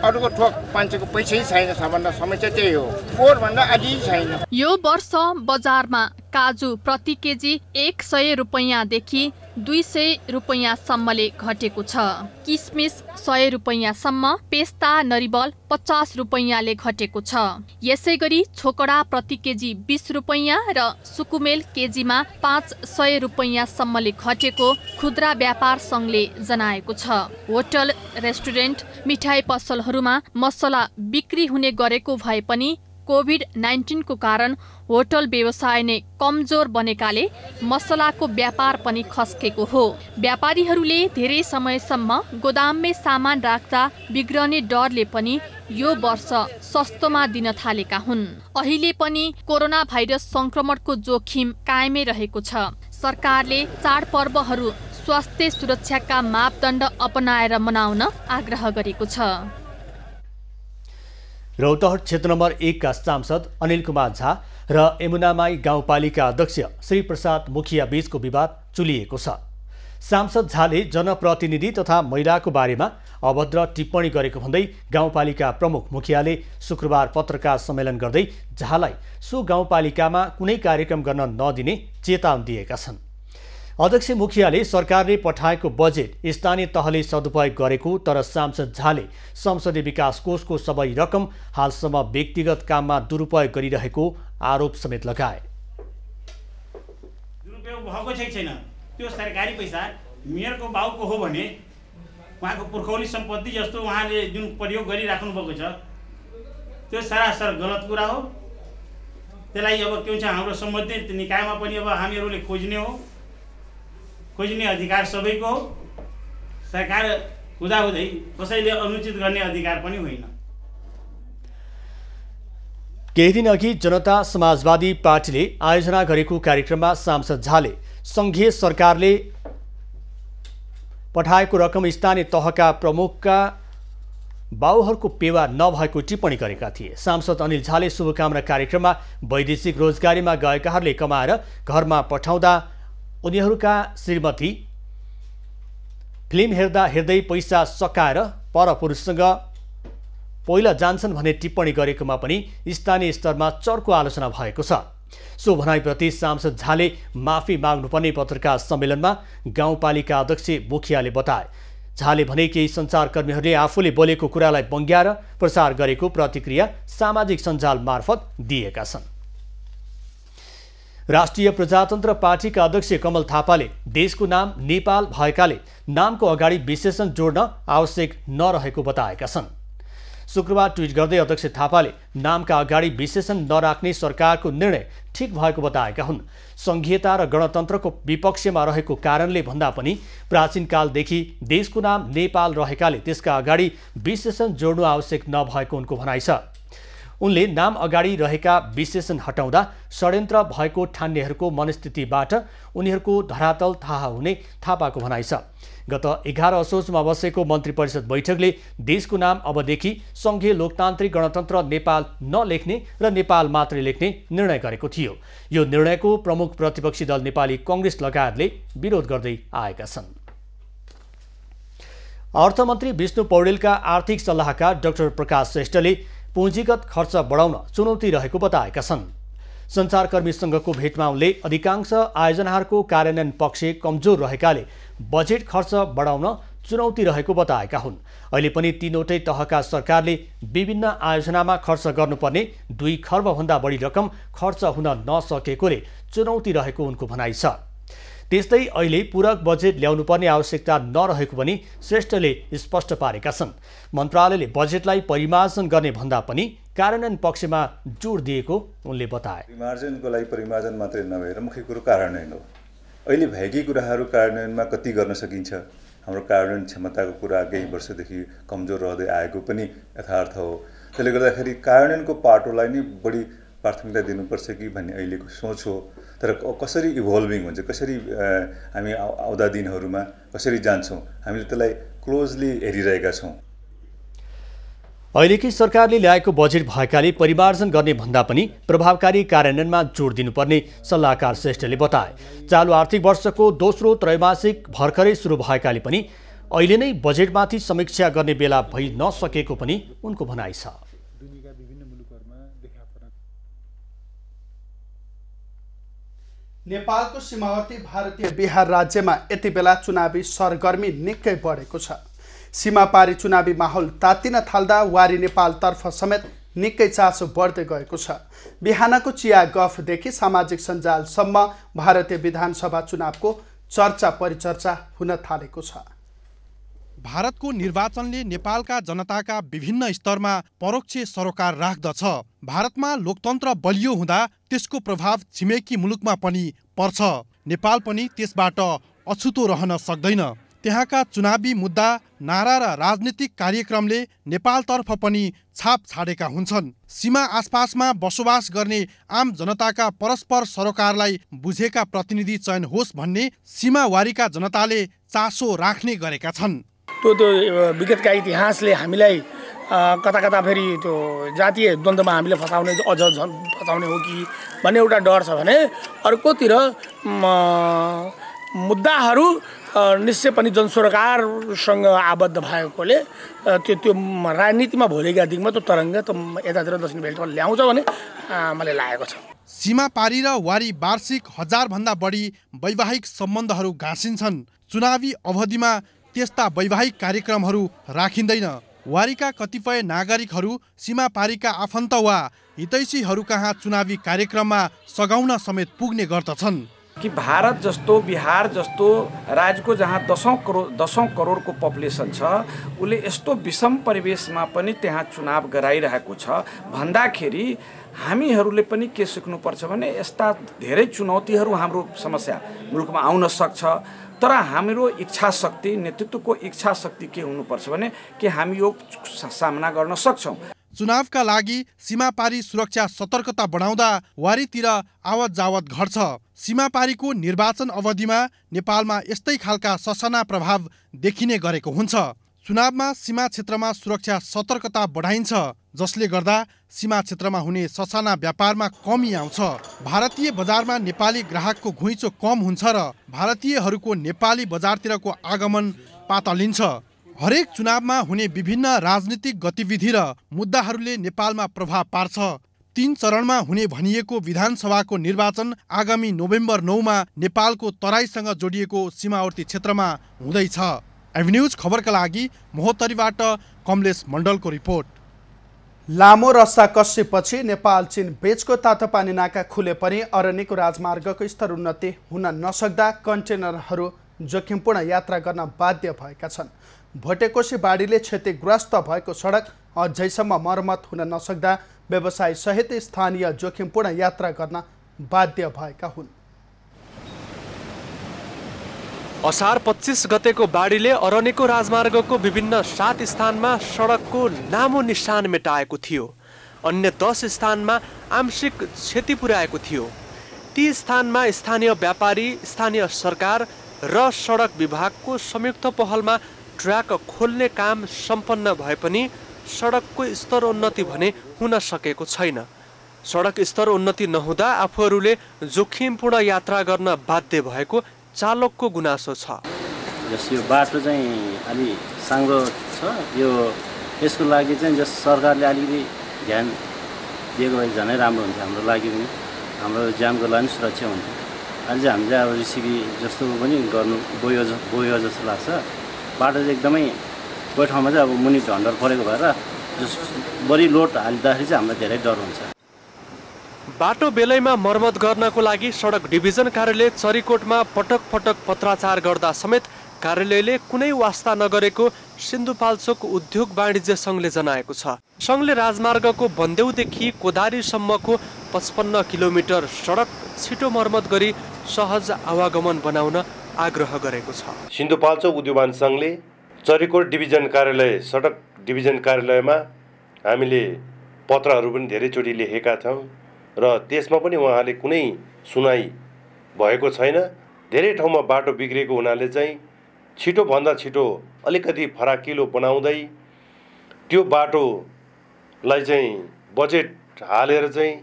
अरूको ठोक मान्छेको पैसै छैन सबभन्दा समस्या त्यही हो भन्दा आदि छैन यो वर्ष बजारमा काजु प्रति केजी एक सय रुपियाँदेखि दुई सय रुपैयाँसम्मले घटेको छ किसमिस सय रुपैयाँसम्म पेस्ता नरिबल पचास रुपैयाँले घटेको छ यसै गरी छोकडा प्रति केजी बिस रुपैयाँ र सुकुमेल केजीमा पाँच सय रुपैयाँसम्मले घटेको खुद्रा व्यापार सङ्घले जनाएको छ होटल रेस्टुरेन्ट मिठाई पसलहरूमा मसला बिक्री हुने गरेको भए पनि कोभिड नाइन्टिनको कारण होटल व्यवसाय नै कमजोर बनेकाले मसलाको व्यापार पनि खस्केको हो व्यापारीहरूले धेरै समयसम्म गोदाममै सामान राख्दा बिग्रने डरले पनि यो वर्ष सस्तोमा दिन थालेका हुन् अहिले पनि कोरोना भाइरस सङ्क्रमणको जोखिम कायमै रहेको छ सरकारले चाडपर्वहरू स्वास्थ्य सुरक्षाका मापदण्ड अपनाएर मनाउन आग्रह गरेको छ रौतहट क्षेत्र नम्बर एकका सांसद अनिल कुमार झा र यमुनामाई गाउँपालिका अध्यक्ष श्रीप्रसाद बीचको विवाद चुलिएको छ सांसद झाले जनप्रतिनिधि तथा महिलाको बारेमा अभद्र टिप्पणी गरेको भन्दै गाउँपालिका प्रमुख मुखियाले शुक्रबार पत्रकार सम्मेलन गर्दै झालाई सो गाउँपालिकामा कुनै कार्यक्रम गर्न नदिने चेतावनी दिएका छन् अध्यक्ष मुखियाले सरकारले पठाएको बजेट स्थानीय तहले सदुपयोग गरेको तर सांसद झाले संसदीय विकास कोषको सबै रकम हालसम्म व्यक्तिगत काममा दुरुपयोग गरिरहेको आरोप समेत लगाए दुरुपयोग भएको छ कि छैन त्यो सरकारी पैसा मेयरको बाउको हो भने उहाँको पुर्खौली सम्पत्ति जस्तो उहाँले जुन प्रयोग गरिराख्नु भएको छ त्यो सरासर गलत कुरा हो त्यसलाई अब के हुन्छ हाम्रो सम्बन्धित निकायमा पनि अब हामीहरूले खोज्ने हो खोज्ने अधिकार सबैको हो सरकार हुँदाहुँदै कसैले अनुचित गर्ने अधिकार पनि होइन केही दिनअघि जनता समाजवादी पार्टीले आयोजना गरेको कार्यक्रममा सांसद झाले सङ्घीय सरकारले पठाएको रकम स्थानीय तहका प्रमुखका बाउहरूको पेवा नभएको टिप्पणी गरेका थिए सांसद अनिल झाले शुभकामना कार्यक्रममा वैदेशिक रोजगारीमा गएकाहरूले कमाएर घरमा पठाउँदा उनीहरूका श्रीमती फिल्म हेर्दा हेर्दै पैसा सकाएर परपुरुषसँग पहिला जान्छन् भन्ने टिप्पणी गरेकोमा पनि स्थानीय स्तरमा चर्को आलोचना भएको छ सो भनाइप्रति सांसद झाले माफी माग्नुपर्ने पत्रकार सम्मेलनमा गाउँपालिका अध्यक्ष बोखियाले बताए झाले भने केही सञ्चारकर्मीहरूले आफूले बोलेको कुरालाई बङ्ग्याएर प्रसार गरेको प्रतिक्रिया सामाजिक सञ्जाल मार्फत दिएका छन् राष्ट्रिय प्रजातन्त्र पार्टीका अध्यक्ष कमल थापाले देशको नाम नेपाल भएकाले नामको अगाडि विशेषण जोड्न आवश्यक नरहेको बताएका छन् शुक्रबार ट्विट गर्दै अध्यक्ष थापाले नामका अगाडि विशेषण नराख्ने सरकारको निर्णय ठिक भएको बताएका हुन् सङ्घीयता र गणतन्त्रको विपक्षमा रहेको कारणले भन्दा पनि प्राचीनकालदेखि देशको नाम नेपाल रहेकाले त्यसका अगाडि विशेषण जोड्नु आवश्यक नभएको उनको भनाइ छ उनले नाम अगाडि रहेका विशेषण हटाउँदा षड्यन्त्र भएको ठान्नेहरूको मनस्थितिबाट उनीहरूको धरातल थाहा हुने थापाको भनाइ छ गत एघार असोजमा बसेको मन्त्री परिषद बैठकले देशको नाम अबदेखि सङ्घीय लोकतान्त्रिक गणतन्त्र नेपाल नलेख्ने र नेपाल मात्रै लेख्ने निर्णय गरेको थियो यो निर्णयको प्रमुख प्रतिपक्षी दल नेपाली कङ्ग्रेस लगायतले विरोध गर्दै आएका छन् अर्थमन्त्री विष्णु पौडेलका आर्थिक सल्लाहकार डाक्टर प्रकाश श्रेष्ठले पुँजीगत खर्च बढाउन चुनौती रहेको बताएका छन् सञ्चारकर्मी संघको भेटमा उनले अधिकांश आयोजनाहरूको कार्यान्वयन पक्ष कमजोर रहेकाले बजेट खर्च बढाउन चुनौती रहेको बताएका हुन् अहिले पनि तीनवटै तहका सरकारले विभिन्न आयोजनामा खर्च गर्नुपर्ने दुई खर्बभन्दा बढी रकम खर्च हुन नसकेकोले चुनौती रहेको उनको भनाइ छ त्यस्तै अहिले पूरक बजेट ल्याउनुपर्ने आवश्यकता नरहेको पनि श्रेष्ठले स्पष्ट पारेका छन् मन्त्रालयले बजेटलाई परिमार्जन गर्ने भन्दा पनि कार्यान्वयन पक्षमा जोड दिएको उनले बताए परिमार्जनको लागि परिमार्जन मात्रै नभएर मुख्य कुरो कार्यान्वयन हो अहिले भएकै कुराहरू कार्यान्वयनमा कति गर्न सकिन्छ हाम्रो कार्यान्वयन क्षमताको कुरा केही वर्षदेखि कमजोर रहँदै आएको पनि यथार्थ हो त्यसले गर्दाखेरि कार्यान्वयनको पाटोलाई नै बढी प्राथमिकता दिनुपर्छ कि भन्ने अहिलेको सोच हो तर कसरी इभल्भिङ हुन्छ कसरी हामी आउँदा दिनहरूमा कसरी जान्छौँ हामीले त्यसलाई क्लोजली हेरिरहेका छौँ अहिलेकै सरकारले ल्याएको बजेट भएकाले परिमार्जन गर्ने भन्दा पनि प्रभावकारी कार्यान्वयनमा जोड दिनुपर्ने सल्लाहकार श्रेष्ठले बताए चालु आर्थिक वर्षको दोस्रो त्रैमासिक भर्खरै सुरु भएकाले पनि अहिले नै बजेटमाथि समीक्षा गर्ने बेला भइ नसकेको पनि उनको भनाइ छ नेपालको सीमावर्ती भारतीय बिहार राज्यमा यति बेला चुनावी सरगर्मी निकै बढेको छ सीमापारी चुनावी माहौल तातिन थाल्दा वारी नेपालतर्फ समेत निकै चासो बढ्दै गएको छ बिहानको चिया गफदेखि सामाजिक सञ्जालसम्म भारतीय विधानसभा चुनावको चर्चा परिचर्चा हुन थालेको छ भारतको निर्वाचनले नेपालका जनताका विभिन्न स्तरमा परोक्ष सरोकार राख्दछ भारतमा लोकतन्त्र बलियो हुँदा त्यसको प्रभाव छिमेकी मुलुकमा पनि पर्छ नेपाल पनि त्यसबाट अछुतो रहन सक्दैन त्यहाँका चुनावी मुद्दा नारा र राजनीतिक कार्यक्रमले नेपालतर्फ पनि छाप छाडेका हुन्छन् सीमा आसपासमा बसोबास गर्ने आम जनताका परस्पर सरोकारलाई बुझेका प्रतिनिधि चयन होस् भन्ने सीमावारीका जनताले चासो राख्ने गरेका छन् त्यो त्यो विगतका इतिहासले हामीलाई कता कता फेरि त्यो जातीय द्वन्द्वमा हामीले फसाउने अझ झन् फसाउने हो कि भन्ने एउटा डर छ भने अर्कोतिर मुद्दाहरू निश्चय पनि जनसरकारसँग आबद्ध भएकोले त्यो त्यो राजनीतिमा भोलिका दिनमा त्यो तरङ्ग त यतातिर दक्षिण भेल्टमा ल्याउँछ भने मलाई लागेको छ सीमा पारी र वारी वार्षिक हजारभन्दा बढी वैवाहिक सम्बन्धहरू घाँसिन्छन् चुनावी अवधिमा त्यस्ता वैवाहिक कार्यक्रमहरू राखिँदैन वारीका कतिपय नागरिकहरू सीमा पारीका आफन्त वा हितैषीहरू कहाँ चुनावी कार्यक्रममा सघाउन समेत पुग्ने गर्दछन् कि भारत जस्तो बिहार जस्तो राज्यको जहाँ दसौँ करोड दसौँ करोडको पपुलेसन छ उसले यस्तो विषम परिवेशमा पनि त्यहाँ चुनाव गराइरहेको छ भन्दाखेरि हामीहरूले पनि के सिक्नुपर्छ भने यस्ता धेरै चुनौतीहरू हाम्रो समस्या मुलुकमा आउन सक्छ तर हाम्रो इच्छा शक्ति नेतृत्वको इच्छा शक्ति के हुनुपर्छ भने कि हामी यो सामना गर्न सक्छौँ चुनावका लागि सीमापारी सुरक्षा सतर्कता बढाउँदा वारीतिर आवत जावत घट्छ सीमापारीको निर्वाचन अवधिमा नेपालमा यस्तै खालका ससना प्रभाव देखिने गरेको हुन्छ चुनावमा सीमा क्षेत्रमा सुरक्षा सतर्कता बढाइन्छ जसले गर्दा सीमा क्षेत्रमा हुने ससाना व्यापारमा कमी आउँछ भारतीय बजारमा नेपाली ग्राहकको घुइँचो कम हुन्छ र भारतीयहरूको नेपाली बजारतिरको आगमन पातलिन्छ हरेक चुनावमा हुने विभिन्न राजनीतिक गतिविधि र मुद्दाहरूले नेपालमा प्रभाव पार्छ तीन चरणमा हुने भनिएको विधानसभाको निर्वाचन आगामी नोभेम्बर नौमा नेपालको तराईसँग जोडिएको सीमावर्ती क्षेत्रमा हुँदैछ एभिन्युज खबरका लागि महोत्तरीबाट कमलेश मण्डलको रिपोर्ट लामो रस्ता कसेपछि नेपाल चिन बेचको तातोपानी नाका खुले पनि अरण्यको राजमार्गको स्तर उन्नति हुन नसक्दा कन्टेनरहरू जोखिमपूर्ण यात्रा गर्न बाध्य भएका छन् भोटेकोसी बाढीले क्षतिग्रस्त भएको सडक अझैसम्म मर्मत हुन नसक्दा व्यवसायसहित स्थानीय जोखिमपूर्ण यात्रा गर्न बाध्य भएका हुन् असार पच्चिस गतेको बाढीले अरनेको राजमार्गको विभिन्न सात स्थानमा सडकको लामो निशान मेटाएको थियो अन्य दस स्थानमा आंशिक क्षति पुर्याएको थियो ती स्थानमा स्थानीय व्यापारी स्थानीय सरकार र सडक विभागको संयुक्त पहलमा ट्र्याक खोल्ने काम सम्पन्न भए पनि सडकको स्तर उन्नति भने हुन सकेको छैन सडक स्तर उन्नति नहुँदा आफूहरूले जोखिमपूर्ण यात्रा गर्न बाध्य भएको चालकको गुनासो छ जस यो बाटो चाहिँ अलि साङ्गो छ यो यसको लागि चाहिँ जस सरकारले अलिकति ध्यान दिएको भए झनै राम्रो हुन्थ्यो हाम्रो लागि पनि हाम्रो ज्यानको लागि सुरक्षा हुन्थ्यो अहिले चाहिँ हामीले अब रिसिपी जस्तो पनि गर्नु बोयो बोयो जस्तो लाग्छ बाटो चाहिँ एकदमै कोही ठाउँमा चाहिँ अब मुनि ढन्डर परेको भएर जस बढी लोड हालिँदाखेरि चाहिँ हामीलाई धेरै डर हुन्छ बाटो बेलैमा मर्मत गर्नको लागि सडक डिभिजन कार्यालय चरीकोटमा पटक पटक पत्राचार गर्दा समेत कार्यालयले कुनै वास्ता नगरेको सिन्धुपाल्चोक उद्योग वाणिज्य सङ्घले जनाएको छ सङ्घले राजमार्गको बन्देउदेखि कोदारीसम्मको पचपन्न किलोमिटर सडक छिटो मर्मत गरी सहज आवागमन बनाउन आग्रह गरेको छ सिन्धुपाल्चो उद्योगवान सङ्घले चरीकोट डिभिजन कार्यालय सडक डिभिजन कार्यालयमा हामीले पत्रहरू पनि धेरैचोटि लेखेका छौँ र त्यसमा पनि उहाँले कुनै सुनाइ भएको छैन धेरै ठाउँमा बाटो बिग्रेको हुनाले चाहिँ छिटोभन्दा छिटो अलिकति फराकिलो बनाउँदै त्यो बाटोलाई चाहिँ बजेट हालेर चाहिँ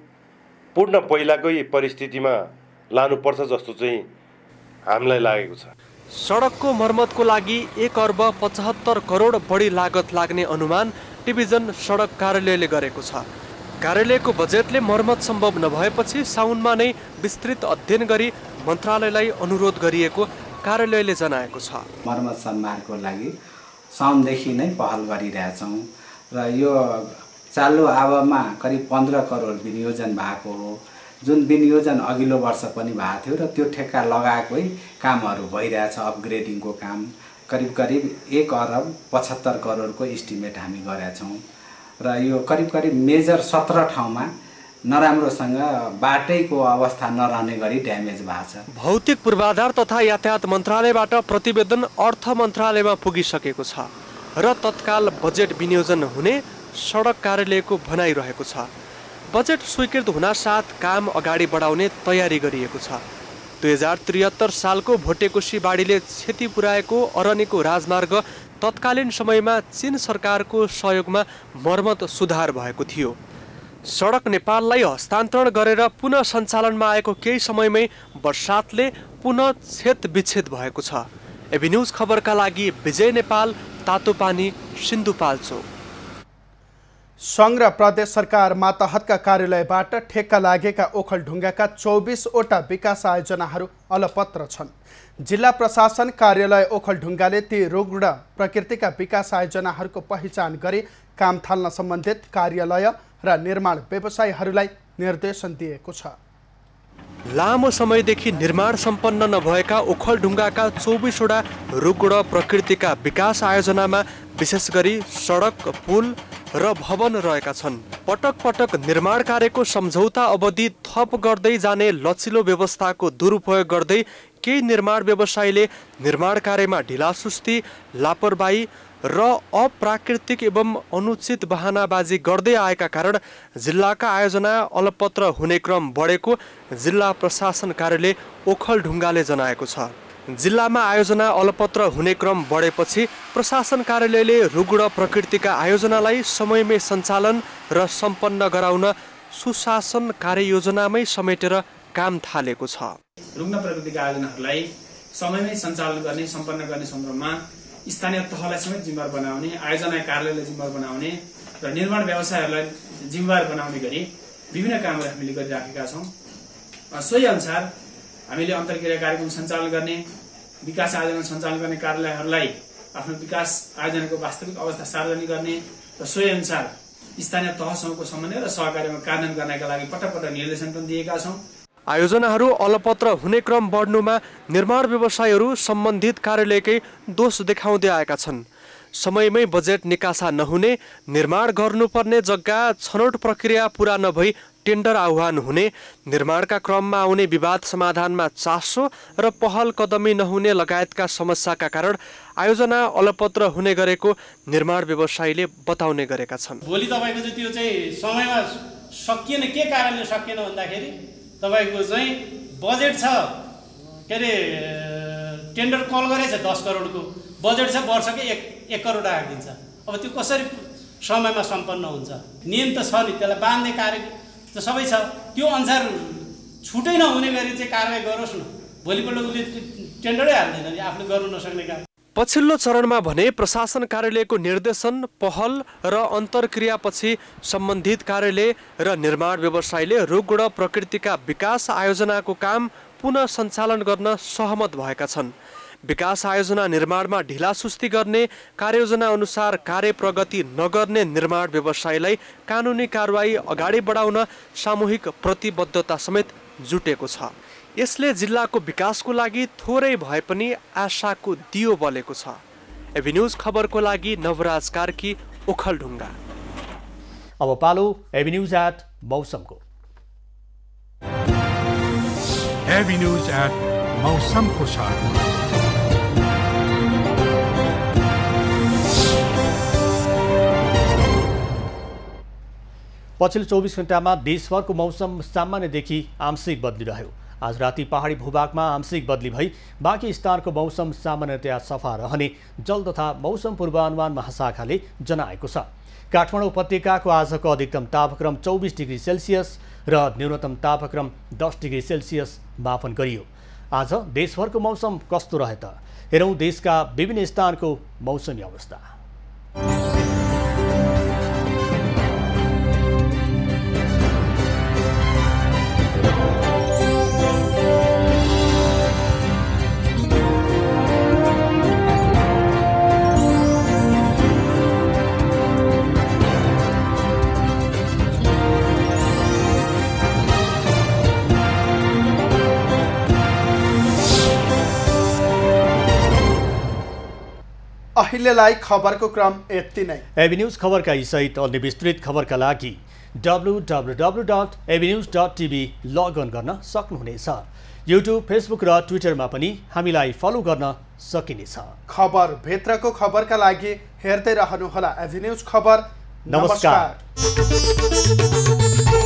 पूर्ण पहिलाकै परिस्थितिमा लानुपर्छ जस्तो चाहिँ हामीलाई लागेको छ सडकको मर्मतको लागि एक अर्ब पचहत्तर करोड बढी लागत लाग्ने अनुमान डिभिजन सडक कार्यालयले गरेको छ कार्यालयको बजेटले मर्मत सम्भव नभएपछि साउनमा नै विस्तृत अध्ययन गरी मन्त्रालयलाई अनुरोध गरिएको कार्यालयले जनाएको छ मर्मत सम्मारको लागि साउनदेखि नै पहल गरिरहेछौँ र यो चालु आवमा करिब पन्ध्र करोड विनियोजन भएको हो जुन विनियोजन अघिल्लो वर्ष पनि भएको थियो र त्यो ठेक्का लगाएकै कामहरू भइरहेछ अपग्रेडिङको काम करिब करिब एक अरब पचहत्तर करोडको इस्टिमेट हामी गरेका गरेछौँ र यो करिब करिब मेजर सत्र ठाउँमा नराम्रोसँग बाटैको अवस्था नरहने गरी ड्यामेज भएको छ भौतिक पूर्वाधार तथा यातायात मन्त्रालयबाट प्रतिवेदन अर्थ मन्त्रालयमा पुगिसकेको छ र तत्काल बजेट विनियोजन हुने सडक कार्यालयको भनाइरहेको छ बजेट स्वीकृत हुनासाथ काम अगाडि बढाउने तयारी गरिएको छ दुई हजार त्रिहत्तर सालको भोटेकोसी बाढीले क्षति पुर्याएको अरनेको राजमार्ग तत्कालीन समयमा चीन सरकारको सहयोगमा मर्मत सुधार भएको थियो सडक नेपाललाई हस्तान्तरण गरेर पुनः सञ्चालनमा आएको केही समयमै बर्सातले पुनः क्षेत्र विच्छेद भएको छ एभिन्युज खबरका लागि विजय नेपाल तातोपानी सिन्धुपाल्चोक सङ्घ प्रदेश सरकार माताहतका कार्यालयबाट ठेक्का लागेका ओखलढुङ्गाका चौबिसवटा विकास आयोजनाहरू अलपत्र छन् जिल्ला प्रशासन कार्यालय ओखलढुङ्गाले ती रुग्ण प्रकृतिका विकास आयोजनाहरूको पहिचान गरी काम थाल्न सम्बन्धित कार्यालय र निर्माण व्यवसायीहरूलाई निर्देशन दिएको छ लामो समयदेखि निर्माण सम्पन्न नभएका ओखलढुङ्गाका चौबिसवटा रुग्ण प्रकृतिका विकास आयोजनामा विशेष गरी सडक पुल र भवन रहेका छन् पटक पटक निर्माण कार्यको सम्झौता अवधि थप गर्दै जाने लचिलो व्यवस्थाको दुरुपयोग गर्दै केही निर्माण व्यवसायीले निर्माण कार्यमा ढिलासुस्ती लापरवाही र अप्राकृतिक एवं अनुचित बहानाबाजी गर्दै आएका कारण जिल्लाका आयोजना अलपत्र हुने क्रम बढेको जिल्ला प्रशासन कार्यालय ओखलढुङ्गाले जनाएको छ जिल्लामा आयोजना अलपत्र हुने क्रम बढेपछि प्रशासन कार्यालयले रुग्ण प्रकृतिका आयोजनालाई समयमै सञ्चालन र सम्पन्न गराउन सुशासन कार्ययोजनामै समेटेर काम थालेको छ रुग्ण प्रकृतिका आयोजनाहरूलाई समयमै सञ्चालन गर्ने सम्पन्न गर्ने सन्दर्भमा स्थानीय तहलाई समेत जिम्मेवार बनाउने आयोजना कार्यालयलाई जिम्मेवार बनाउने र निर्माण व्यवसायहरूलाई जिम्मेवार बनाउने गरी विभिन्न कामहरू हामीले गरिराखेका छौँ सोही अनुसार हामीले अन्तर्क्रिया कार्यक्रम सञ्चालन गर्ने विकास आयोजना सञ्चालन गर्ने कार्यालयहरूलाई आफ्नो विकास आयोजनाको वास्तविक अवस्था सार्वजनिक गर्ने र सोही अनुसार स्थानीय तहसँगको समन्वय र सहकार्यमा कार्यान्वयन गर्नका लागि पटक पटक निर्देशन पनि दिएका छौँ आयोजनाहरू अलपत्र हुने क्रम बढ्नुमा निर्माण व्यवसायहरू सम्बन्धित कार्यालयकै दोष देखाउँदै आएका छन् समयमै बजेट निकासा नहुने निर्माण गर्नुपर्ने जग्गा छनौट प्रक्रिया पुरा नभई टेन्डर आह्वान हुने निर्माणका क्रममा आउने विवाद समाधानमा चासो र पहल कदमी नहुने लगायतका समस्याका कारण आयोजना अलपत्र हुने गरेको निर्माण व्यवसायीले बताउने गरेका छन् भोलि तपाईँको चाहिँ त्यो चाहिँ समयमा सकिएन के कारणले सकिएन भन्दाखेरि तपाईँको चाहिँ बजेट छ के अरे टेन्डर कल गरेछ दस करोडको बजेट चाहिँ वर्षकै एक एक करोड राखिदिन्छ अब त्यो कसरी समयमा सम्पन्न हुन्छ नियम त छ नि त्यसलाई बाँध्ने कार्य त सबै छ त्यो अनुसार छुटै नहुने गरी चाहिँ कारवाही गरोस् न भोलिपल्ट उसले टेन्डरै हाल्दैन आफूले गर्नु नसक्ने काम पछिल्लो चरणमा भने प्रशासन कार्यालयको निर्देशन पहल र अन्तर्क्रियापछि सम्बन्धित कार्यालय र निर्माण व्यवसायले रोगगुण प्रकृतिका विकास आयोजनाको काम पुनः सञ्चालन गर्न सहमत भएका छन् विकास आयोजना निर्माणमा ढिलासुस्ती गर्ने कार्ययोजना अनुसार कार्य प्रगति नगर्ने निर्माण व्यवसायलाई कानुनी कारवाही अगाडि बढाउन सामूहिक प्रतिबद्धता समेत जुटेको छ यसले जिल्लाको विकासको लागि थोरै भए पनि आशाको दियो बलेको छ एभिन्युज खबरको लागि नवराज कार्की ओखलढुङ्गा अब पालो एभिन्युज एट मौसमको एभिन्युज एट मौसमको साथ पछिल्लो चौबिस घण्टामा देशभरको मौसम सामान्यदेखि आंशिक बदली रह्यो आज राति पहाडी भूभागमा आंशिक बदली भई बाँकी स्थानको मौसम सामान्यतया सफा रहने जल तथा मौसम पूर्वानुमान महाशाखाले जनाएको छ काठमाडौँ उपत्यकाको आजको अधिकतम तापक्रम चौबिस डिग्री सेल्सियस र न्यूनतम तापक्रम दस डिग्री सेल्सियस मापन गरियो आज देशभरको मौसम कस्तो रहे त हेरौँ देशका विभिन्न स्थानको मौसमी अवस्था अहिलेलाई खबरको क्रम यति नै एभिन्युज न्युज खबरका सहित अन्य विस्तृत खबरका लागि W W W dot AB news dot TV log on गर्न सक्नुहुनेछ युट्युब फेसबुक र ट्विटरमा पनि हामीलाई फलो गर्न सकिनेछ खबर भित्रको खबरका लागि हेर्दै रहनुहोला एबी न्युज खबर नमस्कार